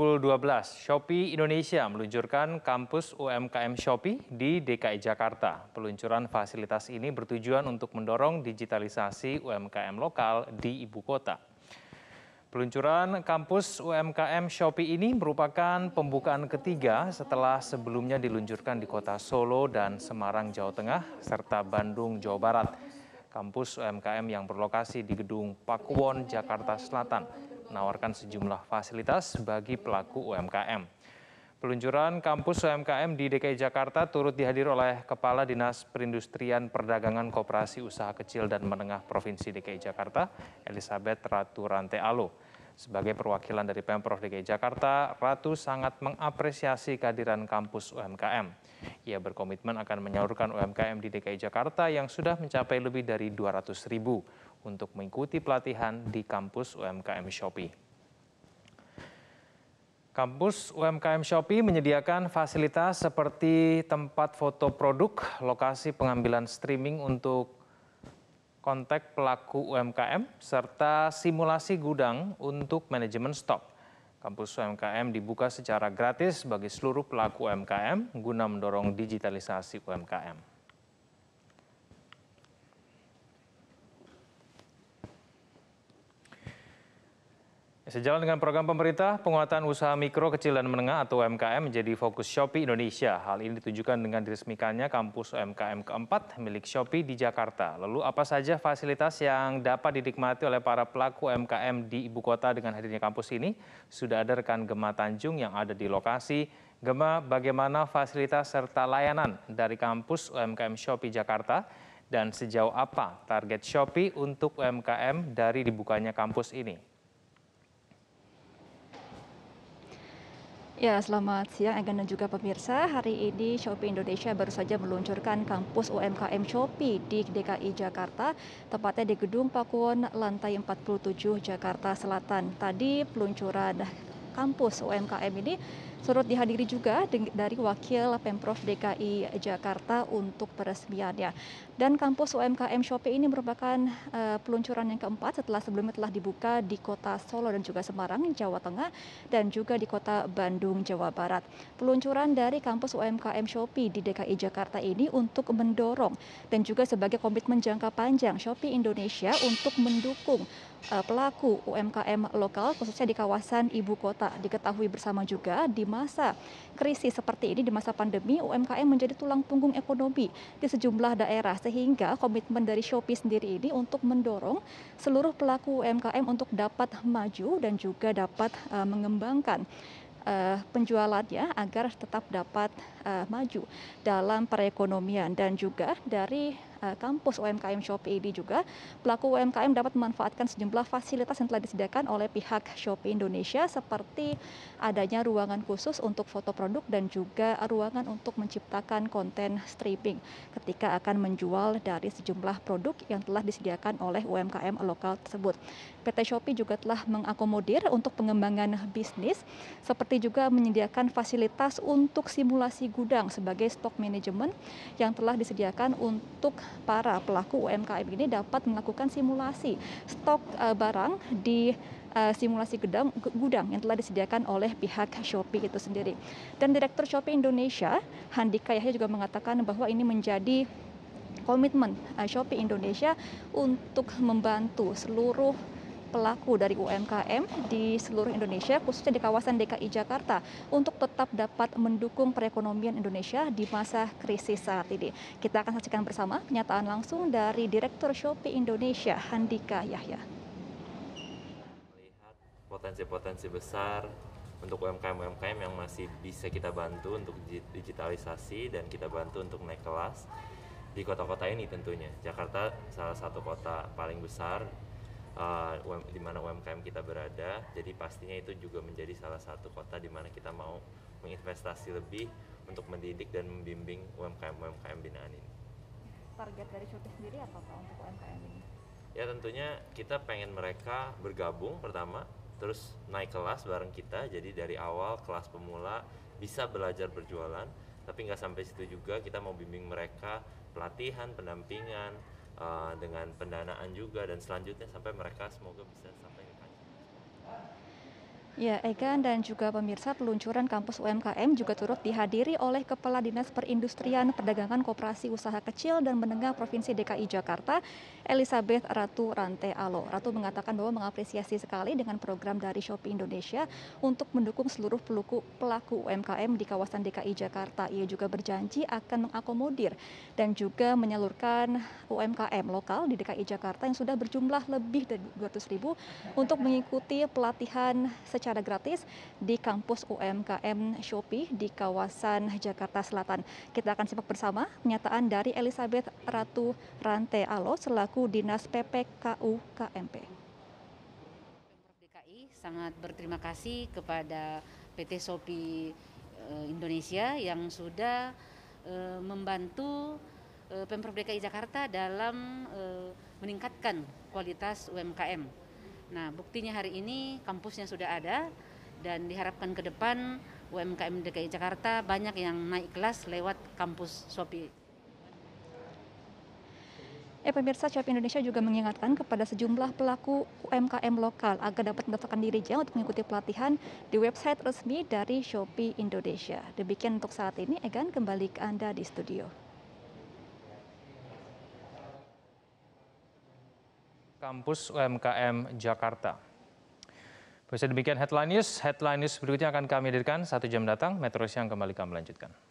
pukul 12, Shopee Indonesia meluncurkan kampus UMKM Shopee di DKI Jakarta. Peluncuran fasilitas ini bertujuan untuk mendorong digitalisasi UMKM lokal di ibu kota. Peluncuran kampus UMKM Shopee ini merupakan pembukaan ketiga setelah sebelumnya diluncurkan di kota Solo dan Semarang, Jawa Tengah, serta Bandung, Jawa Barat. Kampus UMKM yang berlokasi di Gedung Pakuwon, Jakarta Selatan menawarkan sejumlah fasilitas bagi pelaku UMKM. Peluncuran kampus UMKM di DKI Jakarta turut dihadiri oleh Kepala Dinas Perindustrian Perdagangan Koperasi Usaha Kecil dan Menengah Provinsi DKI Jakarta, Elizabeth Ratu Rante Alo. Sebagai perwakilan dari Pemprov DKI Jakarta, Ratu sangat mengapresiasi kehadiran kampus UMKM. Ia berkomitmen akan menyalurkan UMKM di DKI Jakarta yang sudah mencapai lebih dari 200 ribu untuk mengikuti pelatihan di kampus UMKM Shopee. Kampus UMKM Shopee menyediakan fasilitas seperti tempat foto produk, lokasi pengambilan streaming untuk kontak pelaku UMKM, serta simulasi gudang untuk manajemen stok. Kampus UMKM dibuka secara gratis bagi seluruh pelaku UMKM guna mendorong digitalisasi UMKM. Sejalan dengan program pemerintah, penguatan usaha mikro, kecil, dan menengah atau UMKM menjadi fokus Shopee Indonesia. Hal ini ditunjukkan dengan diresmikannya kampus UMKM keempat milik Shopee di Jakarta. Lalu apa saja fasilitas yang dapat dinikmati oleh para pelaku UMKM di ibu kota dengan hadirnya kampus ini? Sudah ada rekan Gema Tanjung yang ada di lokasi. Gema, bagaimana fasilitas serta layanan dari kampus UMKM Shopee Jakarta? Dan sejauh apa target Shopee untuk UMKM dari dibukanya kampus ini? Ya, selamat siang Egan dan juga pemirsa. Hari ini Shopee Indonesia baru saja meluncurkan kampus UMKM Shopee di DKI Jakarta, tepatnya di Gedung Pakuwon lantai 47 Jakarta Selatan. Tadi peluncuran kampus UMKM ini Surut dihadiri juga dari Wakil Pemprov DKI Jakarta untuk peresmiannya. Dan kampus UMKM Shopee ini merupakan uh, peluncuran yang keempat setelah sebelumnya telah dibuka di kota Solo dan juga Semarang, Jawa Tengah, dan juga di kota Bandung, Jawa Barat. Peluncuran dari kampus UMKM Shopee di DKI Jakarta ini untuk mendorong dan juga sebagai komitmen jangka panjang Shopee Indonesia untuk mendukung uh, pelaku UMKM lokal khususnya di kawasan ibu kota. Diketahui bersama juga di masa krisis seperti ini di masa pandemi UMKM menjadi tulang punggung ekonomi di sejumlah daerah sehingga komitmen dari Shopee sendiri ini untuk mendorong seluruh pelaku UMKM untuk dapat maju dan juga dapat uh, mengembangkan uh, penjualannya agar tetap dapat uh, maju dalam perekonomian dan juga dari Eh, kampus UMKM Shopee ini juga, pelaku UMKM dapat memanfaatkan sejumlah fasilitas yang telah disediakan oleh pihak Shopee Indonesia seperti adanya ruangan khusus untuk foto produk dan juga ruangan untuk menciptakan konten stripping ketika akan menjual dari sejumlah produk yang telah disediakan oleh UMKM lokal tersebut. PT Shopee juga telah mengakomodir untuk pengembangan bisnis, seperti juga menyediakan fasilitas untuk simulasi gudang sebagai stok manajemen yang telah disediakan untuk para pelaku UMKM ini dapat melakukan simulasi stok eh, barang di eh, simulasi gedang, gudang yang telah disediakan oleh pihak Shopee itu sendiri. Dan Direktur Shopee Indonesia, Handika Yahya juga mengatakan bahwa ini menjadi komitmen eh, Shopee Indonesia untuk membantu seluruh pelaku dari UMKM di seluruh Indonesia, khususnya di kawasan DKI Jakarta, untuk tetap dapat mendukung perekonomian Indonesia di masa krisis saat ini. Kita akan saksikan bersama pernyataan langsung dari Direktur Shopee Indonesia, Handika Yahya. Melihat potensi-potensi besar untuk UMKM-UMKM yang masih bisa kita bantu untuk digitalisasi dan kita bantu untuk naik kelas di kota-kota ini tentunya. Jakarta salah satu kota paling besar uh, UM, di mana UMKM kita berada. Jadi pastinya itu juga menjadi salah satu kota di mana kita mau menginvestasi lebih untuk mendidik dan membimbing UMKM UMKM binaan ini. Target dari Shopee sendiri apa Pak untuk UMKM ini? Ya tentunya kita pengen mereka bergabung pertama, terus naik kelas bareng kita. Jadi dari awal kelas pemula bisa belajar berjualan, tapi nggak sampai situ juga kita mau bimbing mereka pelatihan, pendampingan, Eh, dengan pendanaan juga dan selanjutnya sampai mereka semoga bisa sampai Ya, Egan dan juga pemirsa peluncuran kampus UMKM juga turut dihadiri oleh Kepala Dinas Perindustrian Perdagangan Koperasi Usaha Kecil dan Menengah Provinsi DKI Jakarta, Elizabeth Ratu Rante Alo. Ratu mengatakan bahwa mengapresiasi sekali dengan program dari Shopee Indonesia untuk mendukung seluruh pelaku, pelaku UMKM di kawasan DKI Jakarta. Ia juga berjanji akan mengakomodir dan juga menyalurkan UMKM lokal di DKI Jakarta yang sudah berjumlah lebih dari 200 ribu untuk mengikuti pelatihan secara secara gratis di kampus UMKM Shopee di kawasan Jakarta Selatan. Kita akan simak bersama pernyataan dari Elizabeth Ratu Rante Alo selaku Dinas PPKU KMP. DKI sangat berterima kasih kepada PT Shopee eh, Indonesia yang sudah eh, membantu eh, Pemprov DKI Jakarta dalam meningkatkan kualitas UMKM Nah, buktinya hari ini kampusnya sudah ada dan diharapkan ke depan UMKM DKI Jakarta banyak yang naik kelas lewat kampus Shopee. Eh, pemirsa Cap Indonesia juga mengingatkan kepada sejumlah pelaku UMKM lokal agar dapat mendaftarkan diri jauh untuk mengikuti pelatihan di website resmi dari Shopee Indonesia. Demikian untuk saat ini, Egan kembali ke Anda di studio. kampus UMKM Jakarta. Bisa demikian headline news. Headline news berikutnya akan kami hadirkan satu jam datang. Metro Siang kembali kami lanjutkan.